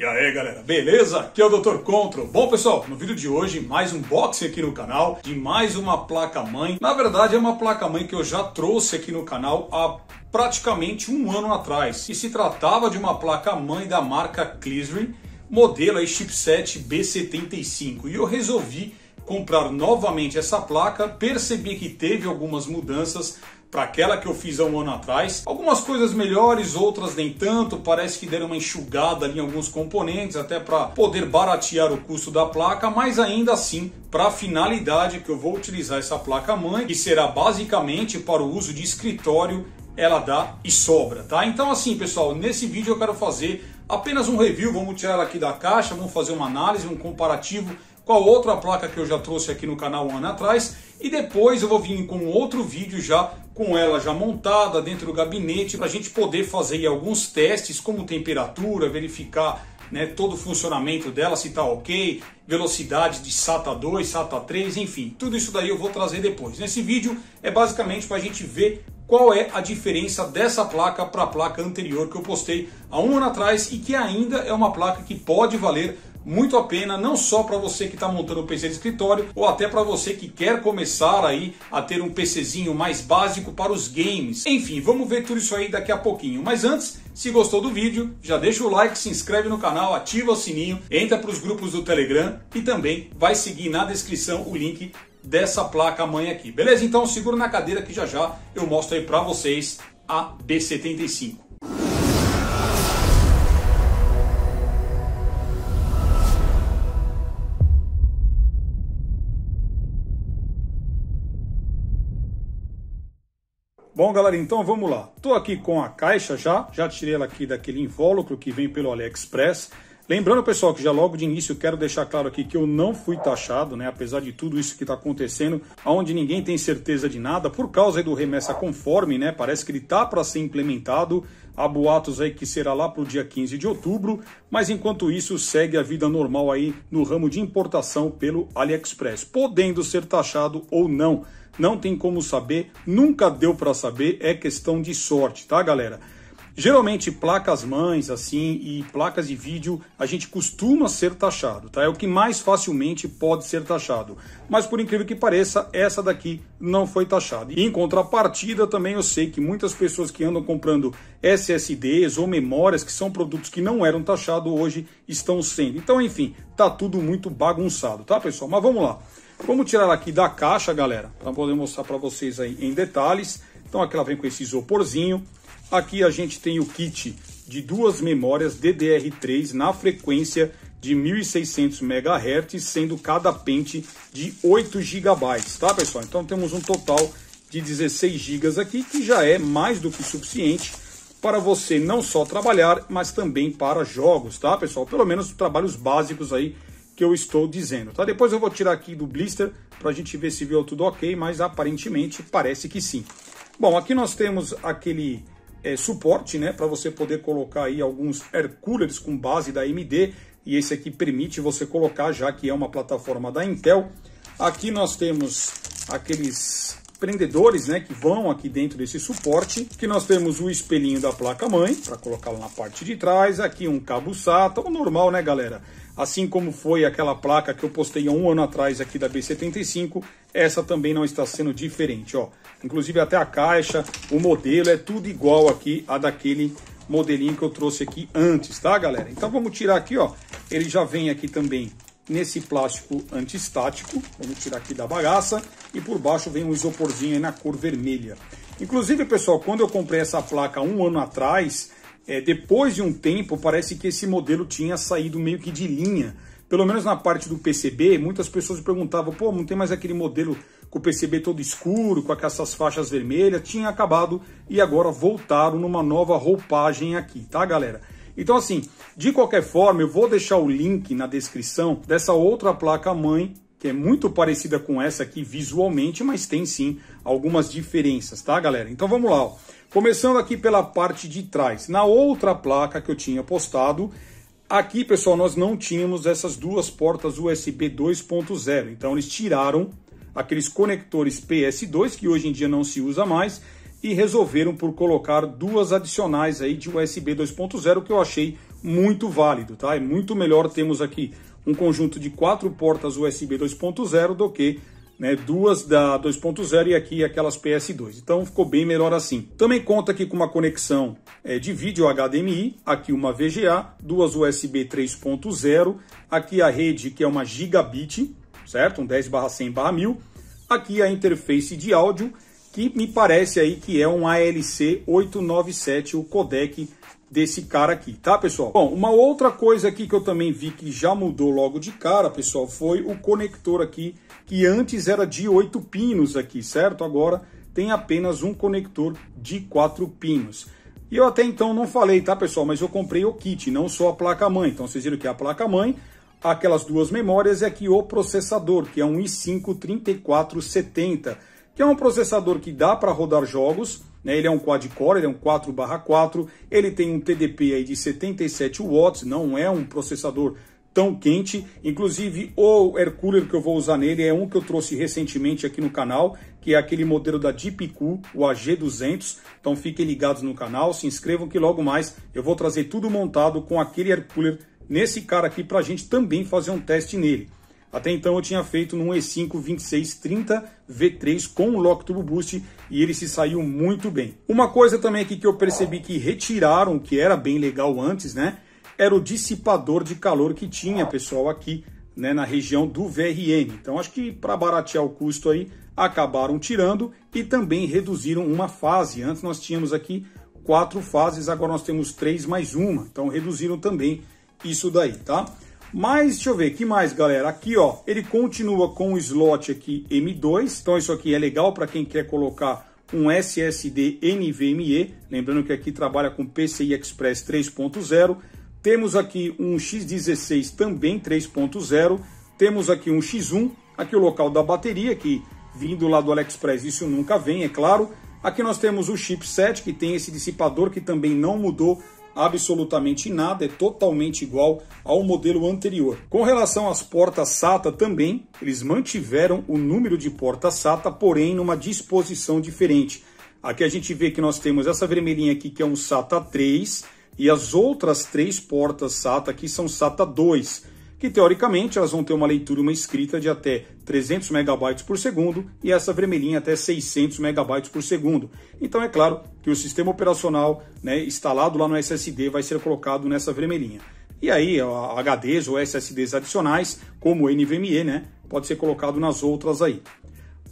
E aí galera, beleza? Aqui é o Dr. Contro. Bom pessoal, no vídeo de hoje mais um unboxing aqui no canal de mais uma placa mãe. Na verdade é uma placa mãe que eu já trouxe aqui no canal há praticamente um ano atrás e se tratava de uma placa mãe da marca Cleasley, modelo aí chipset B75 e eu resolvi comprar novamente essa placa, percebi que teve algumas mudanças para aquela que eu fiz há um ano atrás. Algumas coisas melhores, outras nem tanto. Parece que deram uma enxugada em alguns componentes, até para poder baratear o custo da placa, mas ainda assim, para a finalidade que eu vou utilizar essa placa mãe, que será basicamente para o uso de escritório, ela dá e sobra, tá? Então assim, pessoal, nesse vídeo eu quero fazer apenas um review, vamos tirar ela aqui da caixa, vamos fazer uma análise, um comparativo com a outra placa que eu já trouxe aqui no canal um ano atrás e depois eu vou vir com outro vídeo já com ela já montada dentro do gabinete para a gente poder fazer alguns testes como temperatura, verificar né, todo o funcionamento dela, se está ok, velocidade de SATA 2, SATA 3, enfim, tudo isso daí eu vou trazer depois. Nesse vídeo é basicamente para a gente ver qual é a diferença dessa placa para a placa anterior que eu postei há um ano atrás e que ainda é uma placa que pode valer muito a pena, não só para você que está montando o PC de escritório, ou até para você que quer começar aí a ter um PCzinho mais básico para os games. Enfim, vamos ver tudo isso aí daqui a pouquinho. Mas antes, se gostou do vídeo, já deixa o like, se inscreve no canal, ativa o sininho, entra para os grupos do Telegram e também vai seguir na descrição o link dessa placa mãe aqui. Beleza? Então segura na cadeira que já já eu mostro aí para vocês a B75. Bom, galera, então vamos lá. Tô aqui com a caixa já, já tirei ela aqui daquele invólucro que vem pelo AliExpress. Lembrando, pessoal, que já logo de início quero deixar claro aqui que eu não fui taxado, né? Apesar de tudo isso que está acontecendo, onde ninguém tem certeza de nada, por causa do remessa conforme, né? Parece que ele está para ser implementado. Há boatos aí que será lá para o dia 15 de outubro, mas enquanto isso segue a vida normal aí no ramo de importação pelo AliExpress, podendo ser taxado ou não. Não tem como saber, nunca deu para saber, é questão de sorte, tá, galera? Geralmente placas mães assim e placas de vídeo a gente costuma ser taxado, tá? É o que mais facilmente pode ser taxado. Mas por incrível que pareça, essa daqui não foi taxada. E em contrapartida também eu sei que muitas pessoas que andam comprando SSDs ou memórias que são produtos que não eram taxados hoje estão sendo. Então, enfim, tá tudo muito bagunçado, tá, pessoal? Mas vamos lá. Vamos tirar aqui da caixa, galera, para poder mostrar para vocês aí em detalhes. Então aqui ela vem com esse isoporzinho, Aqui a gente tem o kit de duas memórias DDR3 na frequência de 1600 MHz, sendo cada pente de 8 GB, tá pessoal? Então temos um total de 16 GB aqui, que já é mais do que suficiente para você não só trabalhar, mas também para jogos, tá pessoal? Pelo menos trabalhos básicos aí que eu estou dizendo, tá? Depois eu vou tirar aqui do blister para a gente ver se viu tudo ok, mas aparentemente parece que sim. Bom, aqui nós temos aquele é, suporte, né, para você poder colocar aí alguns air coolers com base da AMD e esse aqui permite você colocar, já que é uma plataforma da Intel. Aqui nós temos aqueles prendedores, né, que vão aqui dentro desse suporte, que nós temos o espelhinho da placa-mãe, para colocá-lo na parte de trás, aqui um cabo SATA, o normal, né, galera? Assim como foi aquela placa que eu postei há um ano atrás aqui da B75, essa também não está sendo diferente, ó. Inclusive até a caixa, o modelo, é tudo igual aqui a daquele modelinho que eu trouxe aqui antes, tá, galera? Então vamos tirar aqui, ó. Ele já vem aqui também nesse plástico antistático. Vamos tirar aqui da bagaça. E por baixo vem um isoporzinho na cor vermelha. Inclusive, pessoal, quando eu comprei essa placa um ano atrás, é, depois de um tempo, parece que esse modelo tinha saído meio que de linha. Pelo menos na parte do PCB, muitas pessoas perguntavam, pô, não tem mais aquele modelo com o PCB todo escuro, com essas faixas vermelhas, tinha acabado e agora voltaram numa nova roupagem aqui, tá galera? Então assim, de qualquer forma, eu vou deixar o link na descrição dessa outra placa-mãe que é muito parecida com essa aqui visualmente, mas tem sim algumas diferenças, tá, galera? Então vamos lá. Ó. Começando aqui pela parte de trás. Na outra placa que eu tinha postado, aqui, pessoal, nós não tínhamos essas duas portas USB 2.0. Então eles tiraram aqueles conectores PS2 que hoje em dia não se usa mais e resolveram por colocar duas adicionais aí de USB 2.0 que eu achei muito válido, tá? É muito melhor temos aqui um conjunto de quatro portas USB 2.0 do que né, duas da 2.0 e aqui aquelas PS2. Então ficou bem melhor assim. Também conta aqui com uma conexão é, de vídeo HDMI, aqui uma VGA, duas USB 3.0, aqui a rede que é uma gigabit, certo? Um 10 barra 100 barra 1000. Aqui a interface de áudio, que me parece aí que é um ALC 897, o codec desse cara aqui, tá, pessoal? Bom, uma outra coisa aqui que eu também vi que já mudou logo de cara, pessoal, foi o conector aqui, que antes era de 8 pinos aqui, certo? Agora tem apenas um conector de 4 pinos. E eu até então não falei, tá, pessoal? Mas eu comprei o kit, não só a placa-mãe. Então vocês viram que é a placa-mãe, aquelas duas memórias é e aqui o processador, que é um i5-3470, que é um processador que dá para rodar jogos, né? Ele é um quad-core, ele é um 4/4, ele tem um TDP aí de 77 watts, não é um processador tão quente. Inclusive, o air cooler que eu vou usar nele é um que eu trouxe recentemente aqui no canal, que é aquele modelo da DeepQ, o AG200. Então fiquem ligados no canal, se inscrevam que logo mais eu vou trazer tudo montado com aquele air cooler nesse cara aqui para a gente também fazer um teste nele. Até então eu tinha feito num E5 2630 V3 com o Lock Turbo Boost e ele se saiu muito bem. Uma coisa também aqui que eu percebi que retiraram, que era bem legal antes, né? Era o dissipador de calor que tinha, pessoal, aqui né, na região do VRM. Então acho que para baratear o custo aí, acabaram tirando e também reduziram uma fase. Antes nós tínhamos aqui quatro fases, agora nós temos três mais uma. Então reduziram também isso daí, tá? Mas, deixa eu ver, que mais, galera? Aqui, ó, ele continua com o slot aqui M2. Então, isso aqui é legal para quem quer colocar um SSD NVMe, lembrando que aqui trabalha com PCI Express 3.0. Temos aqui um X16 também 3.0. Temos aqui um X1, aqui o local da bateria, que vindo lá do AliExpress isso nunca vem, é claro. Aqui nós temos o chipset, que tem esse dissipador que também não mudou absolutamente nada, é totalmente igual ao modelo anterior. Com relação às portas SATA também, eles mantiveram o número de portas SATA, porém numa disposição diferente. Aqui a gente vê que nós temos essa vermelhinha aqui que é um SATA 3 e as outras três portas SATA aqui são SATA 2, que teoricamente elas vão ter uma leitura e uma escrita de até 300 megabytes por segundo e essa vermelhinha até 600 megabytes por segundo. Então é claro que o sistema operacional né, instalado lá no SSD vai ser colocado nessa vermelhinha. E aí, HDs ou SSDs adicionais, como o NVMe, né, pode ser colocado nas outras aí.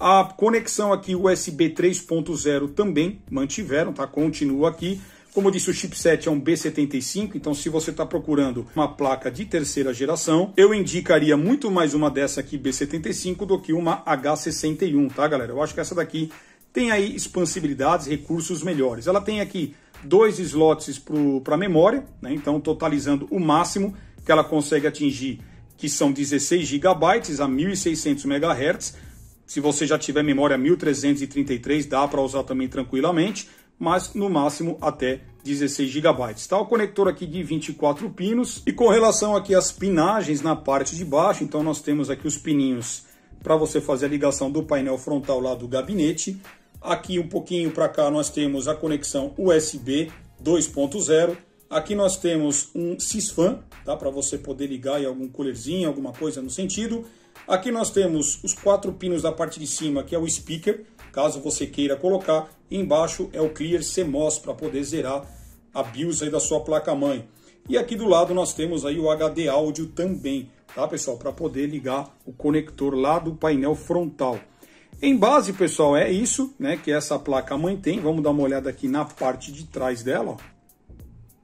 A conexão aqui USB 3.0 também mantiveram, tá? Continua aqui. Como eu disse, o chipset é um B75, então se você está procurando uma placa de terceira geração, eu indicaria muito mais uma dessa aqui B75 do que uma H61, tá, galera? Eu acho que essa daqui tem aí expansibilidades, recursos melhores. Ela tem aqui dois slots para a memória, né? então totalizando o máximo que ela consegue atingir, que são 16 GB a 1.600 MHz. Se você já tiver memória 1.333, dá para usar também tranquilamente, mas no máximo até 16 GB. Está O conector aqui de 24 pinos. E com relação aqui às pinagens na parte de baixo, então nós temos aqui os pininhos para você fazer a ligação do painel frontal lá do gabinete Aqui um pouquinho para cá nós temos a conexão USB 2.0. Aqui nós temos um sysfan, tá? Para você poder ligar em algum colherzinho, alguma coisa no sentido. Aqui nós temos os quatro pinos da parte de cima, que é o speaker, caso você queira colocar. E embaixo é o clear CMOS para poder zerar a BIOS aí da sua placa-mãe. E aqui do lado nós temos aí o HD áudio também, tá pessoal? Para poder ligar o conector lá do painel frontal. Em base, pessoal, é isso né, que essa placa mantém. Vamos dar uma olhada aqui na parte de trás dela. Ó.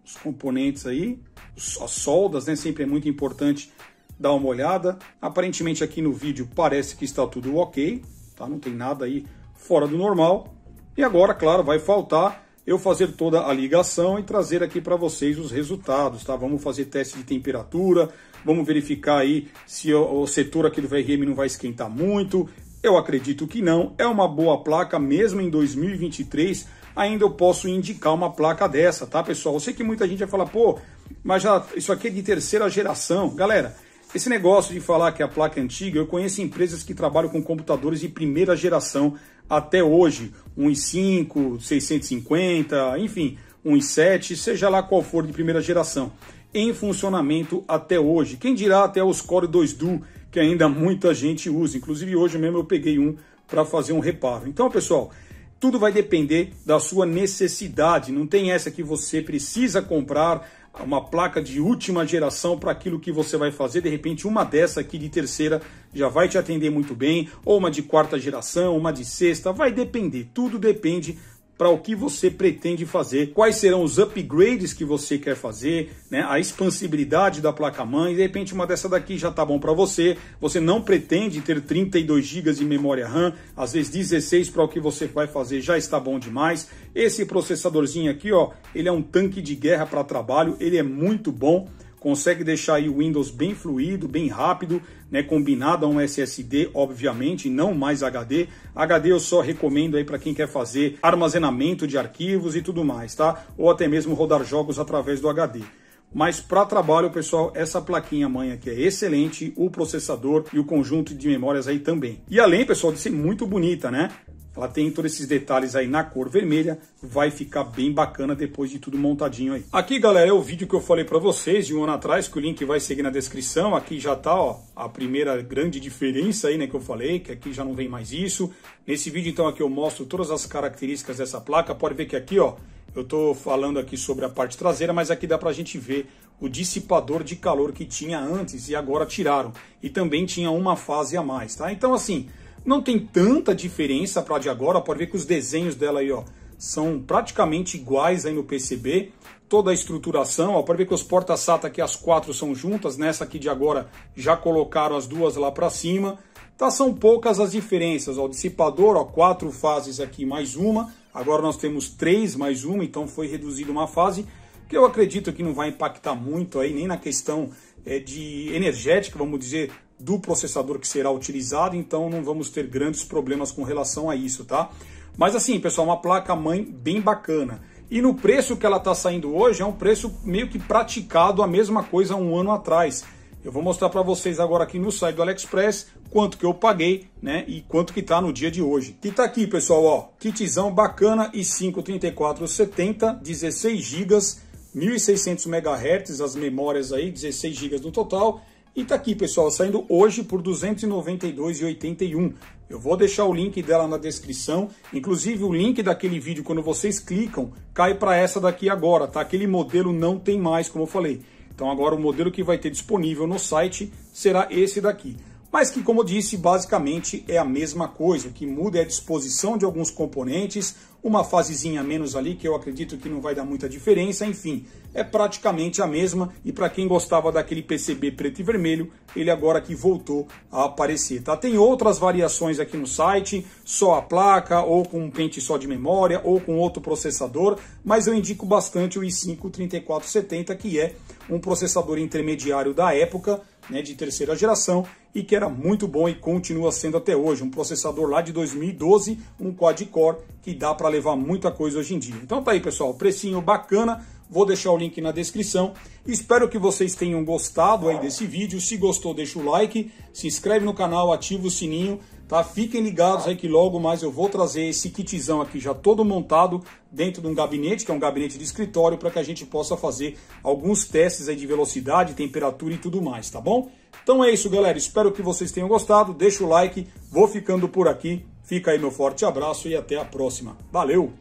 Os componentes aí, as soldas, né? Sempre é muito importante dar uma olhada. Aparentemente aqui no vídeo parece que está tudo ok, tá? Não tem nada aí fora do normal. E agora, claro, vai faltar eu fazer toda a ligação e trazer aqui para vocês os resultados, tá? Vamos fazer teste de temperatura, vamos verificar aí se o setor aqui do VRM não vai esquentar muito, eu acredito que não, é uma boa placa mesmo em 2023. Ainda eu posso indicar uma placa dessa, tá, pessoal? Eu sei que muita gente vai falar, pô, mas já isso aqui é de terceira geração. Galera, esse negócio de falar que é a placa é antiga, eu conheço empresas que trabalham com computadores de primeira geração até hoje, um i5, 650, enfim, um i7, seja lá qual for de primeira geração, em funcionamento até hoje. Quem dirá até os Core 2 Duo que ainda muita gente usa. Inclusive hoje mesmo eu peguei um para fazer um reparo. Então, pessoal, tudo vai depender da sua necessidade. Não tem essa que você precisa comprar uma placa de última geração para aquilo que você vai fazer. De repente, uma dessa aqui de terceira já vai te atender muito bem, ou uma de quarta geração, uma de sexta, vai depender. Tudo depende para o que você pretende fazer, quais serão os upgrades que você quer fazer, né, a expansibilidade da placa-mãe. De repente, uma dessa daqui já está bom para você. Você não pretende ter 32 GB de memória RAM, às vezes 16 para o que você vai fazer já está bom demais. Esse processadorzinho aqui, ó, ele é um tanque de guerra para trabalho, ele é muito bom consegue deixar aí o Windows bem fluido, bem rápido, né, combinado a um SSD, obviamente, não mais HD. HD eu só recomendo aí para quem quer fazer armazenamento de arquivos e tudo mais, tá? Ou até mesmo rodar jogos através do HD. Mas para trabalho, pessoal, essa plaquinha mãe aqui é excelente, o processador e o conjunto de memórias aí também. E além, pessoal, de ser muito bonita, né? Ela tem todos esses detalhes aí na cor vermelha, vai ficar bem bacana depois de tudo montadinho aí. Aqui, galera, é o vídeo que eu falei para vocês de um ano atrás, que o link vai seguir na descrição. Aqui já tá, ó, a primeira grande diferença aí, né, que eu falei, que aqui já não vem mais isso. Nesse vídeo, então, aqui eu mostro todas as características dessa placa. Pode ver que aqui, ó, eu estou falando aqui sobre a parte traseira, mas aqui dá para a gente ver o dissipador de calor que tinha antes e agora tiraram. E também tinha uma fase a mais, tá? Então, assim, não tem tanta diferença para de agora, pode ver que os desenhos dela aí, ó, são praticamente iguais aí no PCB. Toda a estruturação, ó, pode ver que os porta-sata aqui, as quatro são juntas, nessa aqui de agora já colocaram as duas lá para cima. Tá, são poucas as diferenças, ó, o dissipador, ó, quatro fases aqui mais uma, agora nós temos três mais uma, então foi reduzido uma fase, que eu acredito que não vai impactar muito aí, nem na questão é, de energética, vamos dizer, do processador que será utilizado, então não vamos ter grandes problemas com relação a isso, tá? Mas assim, pessoal, uma placa-mãe bem bacana. E no preço que ela está saindo hoje, é um preço meio que praticado a mesma coisa um ano atrás. Eu vou mostrar para vocês agora aqui no site do AliExpress quanto que eu paguei, né? E quanto que tá no dia de hoje. Que tá aqui, pessoal, ó. Kitzão bacana e 534,70, 16 GB, 1600 MHz as memórias aí, 16 GB no total e tá aqui, pessoal, saindo hoje por R$ 292,81. Eu vou deixar o link dela na descrição, inclusive o link daquele vídeo quando vocês clicam, cai para essa daqui agora, tá? Aquele modelo não tem mais, como eu falei. Então agora o modelo que vai ter disponível no site será esse daqui. Mas que, como eu disse, basicamente é a mesma coisa. O que muda é a disposição de alguns componentes, uma fasezinha menos ali, que eu acredito que não vai dar muita diferença, enfim, é praticamente a mesma, e para quem gostava daquele PCB preto e vermelho, ele agora que voltou a aparecer, tá? Tem outras variações aqui no site, só a placa, ou com um pente só de memória, ou com outro processador, mas eu indico bastante o i5-3470, que é um processador intermediário da época, né, de terceira geração, e que era muito bom e continua sendo até hoje. Um processador lá de 2012, um quad-core que dá para levar muita coisa hoje em dia. Então tá aí, pessoal, precinho bacana. Vou deixar o link na descrição. Espero que vocês tenham gostado aí desse vídeo. Se gostou, deixa o like, se inscreve no canal, ativa o sininho, tá? Fiquem ligados aí que logo mais eu vou trazer esse kitzão aqui já todo montado dentro de um gabinete, que é um gabinete de escritório, para que a gente possa fazer alguns testes aí de velocidade, temperatura e tudo mais, tá bom? Então é isso, galera. Espero que vocês tenham gostado. Deixa o like. Vou ficando por aqui. Fica aí meu forte abraço e até a próxima. Valeu!